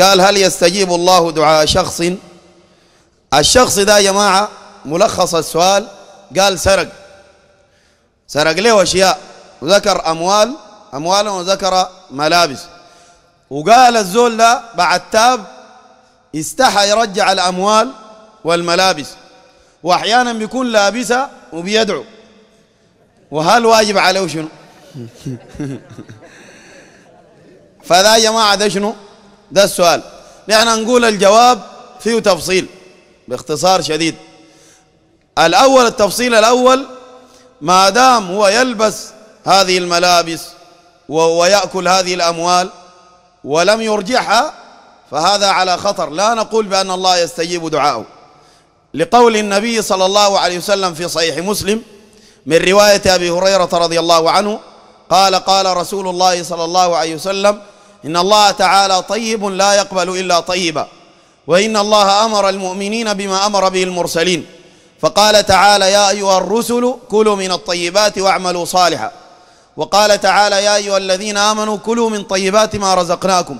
قال هل يستجيب الله دعاء شخص الشخص ده يا جماعة ملخص السؤال قال سرق سرق له أشياء وذكر أموال أموالا وذكر ملابس وقال الزول ده بعد تاب استحى يرجع الأموال والملابس وأحيانا بيكون لابسها وبيدعو وهل واجب عليه شنو فذا يا جماعة ده شنو ده السؤال نحن نقول الجواب فيه تفصيل باختصار شديد الأول التفصيل الأول ما دام هو يلبس هذه الملابس ويأكل هذه الأموال ولم يرجعها فهذا على خطر لا نقول بأن الله يستجيب دعاءه لقول النبي صلى الله عليه وسلم في صحيح مسلم من رواية أبي هريرة رضي الله عنه قال قال رسول الله صلى الله عليه وسلم إن الله تعالى طيب لا يقبل إلا طيبا وإن الله أمر المؤمنين بما أمر به المرسلين فقال تعالى يا أيها الرسل كلوا من الطيبات واعملوا صالحا وقال تعالى يا أيها الذين آمنوا كلوا من طيبات ما رزقناكم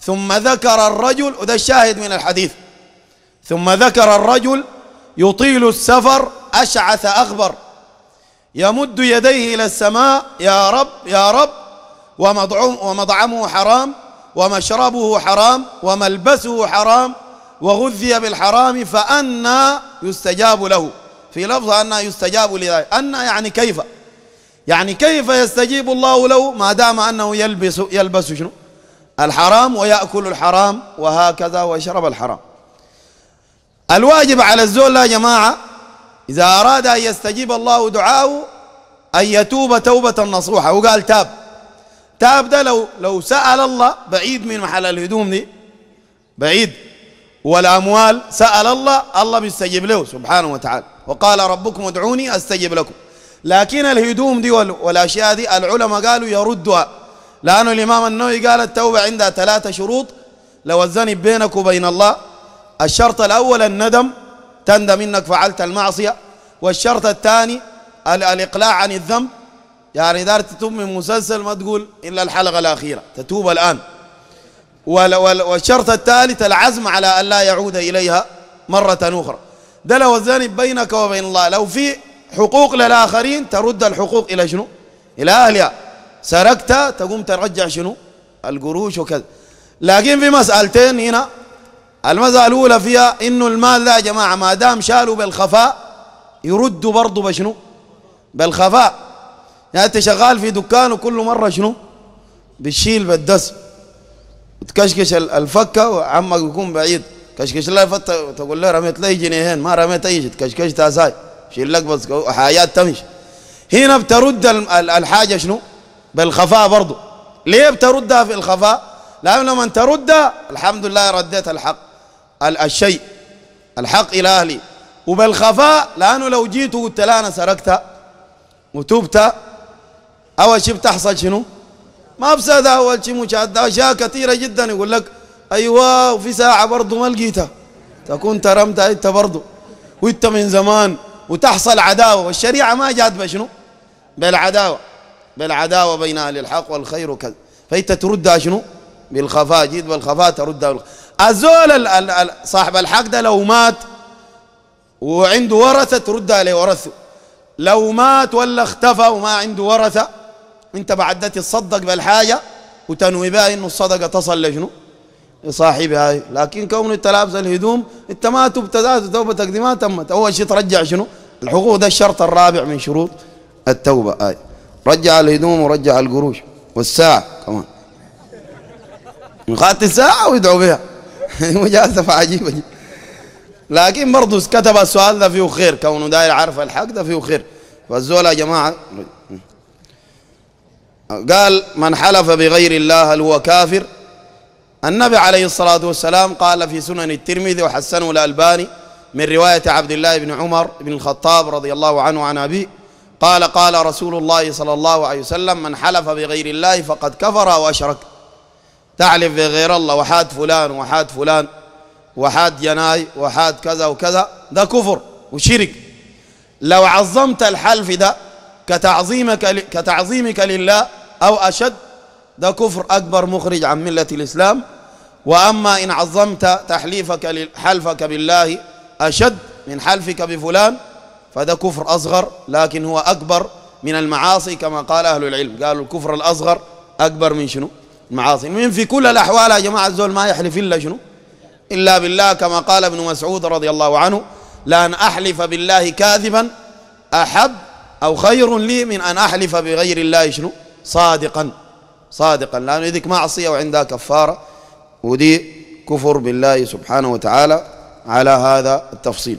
ثم ذكر الرجل هذا الشاهد من الحديث ثم ذكر الرجل يطيل السفر أشعث أغبر يمد يديه إلى السماء يا رب يا رب ومطعم ومطعمه حرام ومشربه حرام وملبسه حرام وغذي بالحرام فأنا يستجاب له في لفظ أن يستجاب لذلك أن يعني كيف يعني كيف يستجيب الله له ما دام أنه يلبس يلبس شنو الحرام ويأكل الحرام وهكذا ويشرب الحرام الواجب على الزول يا جماعة إذا أراد أن يستجيب الله دعاءه أن يتوب توبة نصوحة وقال تاب تاب ده لو لو سأل الله بعيد من محل الهدوم دي بعيد والأموال سأل الله الله بيستجيب له سبحانه وتعالى وقال ربكم ادعوني أستجب لكم لكن الهدوم دي والأشياء دي العلماء قالوا يردها لأنه الإمام النووي قال التوبة عندها ثلاثة شروط لو الذنب بينك وبين الله الشرط الأول الندم تندم إنك فعلت المعصية والشرط الثاني الإقلاع عن الذنب يعني دار تتوب من مسلسل ما تقول إلا الحلقة الأخيرة تتوب الآن والشرط الثالث العزم على أن لا يعود إليها مرة أخرى ده لو الذنب بينك وبين الله لو في حقوق للآخرين ترد الحقوق إلى شنو إلى أهلها سرقت تقوم ترجع شنو القروش وكذا لكن في مسألتين هنا المسألة الأولى فيها إنه المال ده يا جماعة ما دام شالوا بالخفاء يردوا برضه بشنو بالخفاء يعني انت شغال في دكان وكل مره شنو بتشيل بالدس وتكشكش الفكه وعمك بيكون بعيد كشكش لها فتة تقول له رميت لي جنيهين ما رميت اي شيء تكشكش تاساي شيل لك بس حاجات تمشي هنا بترد الحاجه شنو بالخفاء برضه ليه بتردها في الخفاء لأنه لما تردها الحمد لله رديت الحق الشيء الحق إلى أهلي وبالخفاء لأنه لو جيت وقلت لها أنا سرقتها وتبت أول شيء بتحصل شنو؟ ما مفسدة أول شيء مشاهد أشياء كثيرة جدا يقول لك أيوة وفي ساعة برضه ما لقيتها تكون ترمتها أنت برضه وأنت من زمان وتحصل عداوة والشريعة ما جات بشنو؟ بالعداوة بالعداوة بين أهل الحق والخير وكذا فأنت تردها شنو؟ بالخفاء جيت بالخفاء تردها الزول صاحب الحق ده لو مات وعنده ورثة تردها لورثه لو مات ولا اختفى وما عنده ورثة انت بعد ده تتصدق بالحاجه وتنوي بها انه الصدقه تصل لشنو؟ لصاحبها لكن كون انت لابس الهدوم انت ما تبت توبتك دي ما تمت اول شيء ترجع شنو؟ الحقوق ده الشرط الرابع من شروط التوبه هاي رجع الهدوم ورجع القروش والساعه كمان يخاط الساعه ويدعو بها مجازفه عجيبه جي. لكن برضه كتب السؤال ده فيه خير كونه داير عارف الحق ده فيه خير فالزول يا جماعه قال من حلف بغير الله هل هو كافر النبي عليه الصلاة والسلام قال في سنن الترمذي وحسنه الألباني من رواية عبد الله بن عمر بن الخطاب رضي الله عنه عن أبيه قال قال رسول الله صلى الله عليه وسلم من حلف بغير الله فقد كفر وأشرك تعلف بغير الله وحاد فلان وحاد فلان وحاد يناي وحاد كذا وكذا ده كفر وشرك لو عظمت الحلف ده كتعظيمك كتعظيمك لله أو أشد ده كفر أكبر مخرج عن ملة الإسلام وأما إن عظمت تحليفك حلفك بالله أشد من حلفك بفلان فده كفر أصغر لكن هو أكبر من المعاصي كما قال أهل العلم قالوا الكفر الأصغر أكبر من شنو المعاصي المهم في كل الأحوال يا جماعة الزول ما يحلف إلا شنو إلا بالله كما قال ابن مسعود رضي الله عنه لأن أحلف بالله كاذبا أحب أو خير لي من أن أحلف بغير الله شنو صادقا صادقا لأنه ذيك معصية وعندها كفارة ودي كفر بالله سبحانه وتعالى على هذا التفصيل